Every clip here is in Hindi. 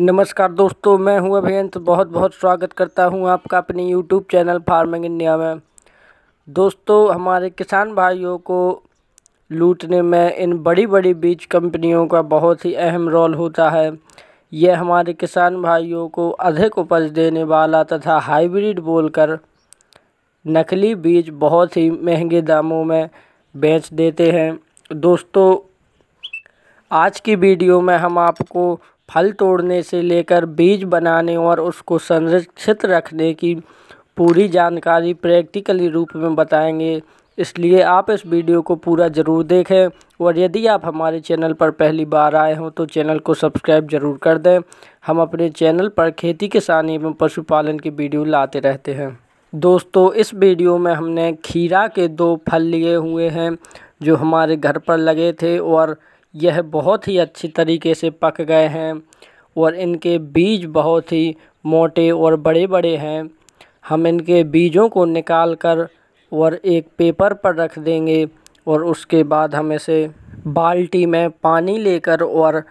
नमस्कार दोस्तों मैं हूं अभियंत बहुत बहुत स्वागत करता हूं आपका अपने यूट्यूब चैनल फार्मिंग इंडिया में दोस्तों हमारे किसान भाइयों को लूटने में इन बड़ी बड़ी बीज कंपनियों का बहुत ही अहम रोल होता है यह हमारे किसान भाइयों को अधिक उपज देने वाला तथा हाइब्रिड बोलकर नकली बीज बहुत ही महंगे दामों में बेच देते हैं दोस्तों आज की वीडियो में हम आपको फल तोड़ने से लेकर बीज बनाने और उसको संरक्षित रखने की पूरी जानकारी प्रैक्टिकली रूप में बताएंगे इसलिए आप इस वीडियो को पूरा ज़रूर देखें और यदि आप हमारे चैनल पर पहली बार आए हों तो चैनल को सब्सक्राइब ज़रूर कर दें हम अपने चैनल पर खेती किसानी एवं पशुपालन की वीडियो लाते रहते हैं दोस्तों इस वीडियो में हमने खीरा के दो फल लिए हुए हैं जो हमारे घर पर लगे थे और यह बहुत ही अच्छी तरीके से पक गए हैं और इनके बीज बहुत ही मोटे और बड़े बड़े हैं हम इनके बीजों को निकाल कर और एक पेपर पर रख देंगे और उसके बाद हम इसे बाल्टी में पानी लेकर और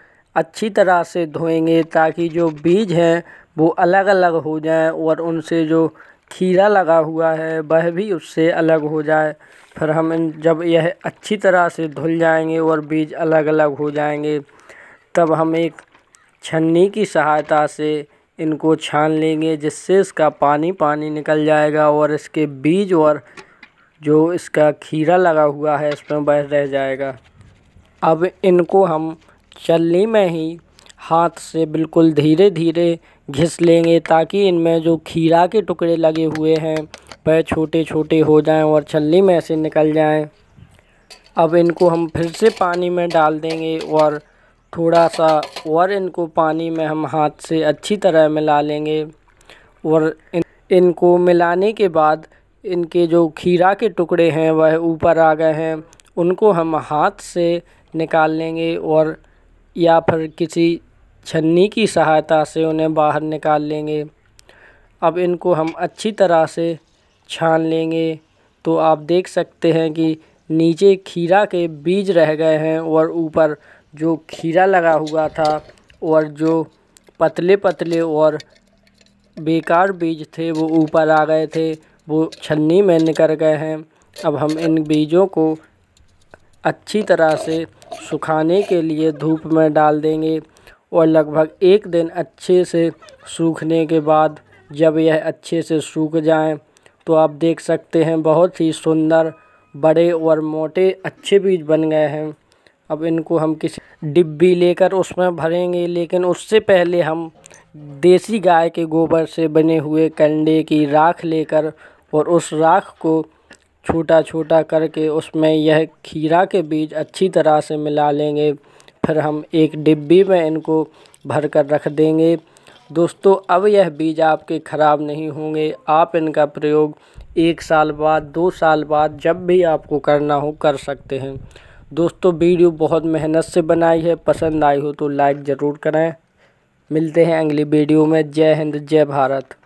अच्छी तरह से धोएंगे ताकि जो बीज हैं वो अलग अलग हो जाएं और उनसे जो खीरा लगा हुआ है वह भी उससे अलग हो जाए फिर हम इन जब यह अच्छी तरह से धुल जाएंगे और बीज अलग अलग हो जाएंगे तब हम एक छन्नी की सहायता से इनको छान लेंगे जिससे इसका पानी पानी निकल जाएगा और इसके बीज और जो इसका खीरा लगा हुआ है इसमें बह रह जाएगा अब इनको हम चलनी में ही हाथ से बिल्कुल धीरे धीरे घिस लेंगे ताकि इनमें जो खीरा के टुकड़े लगे हुए हैं वह छोटे छोटे हो जाएं और छल्ली में से निकल जाएं अब इनको हम फिर से पानी में डाल देंगे और थोड़ा सा और इनको पानी में हम हाथ से अच्छी तरह मिला लेंगे और इन इनको मिलाने के बाद इनके जो खीरा के टुकड़े हैं वह ऊपर आ गए हैं उनको हम हाथ से निकाल लेंगे और या फिर किसी छन्नी की सहायता से उन्हें बाहर निकाल लेंगे अब इनको हम अच्छी तरह से छान लेंगे तो आप देख सकते हैं कि नीचे खीरा के बीज रह गए हैं और ऊपर जो खीरा लगा हुआ था और जो पतले पतले और बेकार बीज थे वो ऊपर आ गए थे वो छन्नी में निकल गए हैं अब हम इन बीजों को अच्छी तरह से सुखाने के लिए धूप में डाल देंगे और लगभग एक दिन अच्छे से सूखने के बाद जब यह अच्छे से सूख जाए तो आप देख सकते हैं बहुत ही सुंदर बड़े और मोटे अच्छे बीज बन गए हैं अब इनको हम किसी डिब्बी लेकर उसमें भरेंगे लेकिन उससे पहले हम देसी गाय के गोबर से बने हुए कंडे की राख लेकर और उस राख को छोटा छोटा करके उसमें यह खीरा के बीज अच्छी तरह से मिला लेंगे फिर हम एक डिब्बी में इनको भर कर रख देंगे दोस्तों अब यह बीज आपके ख़राब नहीं होंगे आप इनका प्रयोग एक साल बाद दो साल बाद जब भी आपको करना हो कर सकते हैं दोस्तों वीडियो बहुत मेहनत से बनाई है पसंद आई हो तो लाइक ज़रूर करें मिलते हैं अगली वीडियो में जय हिंद जय भारत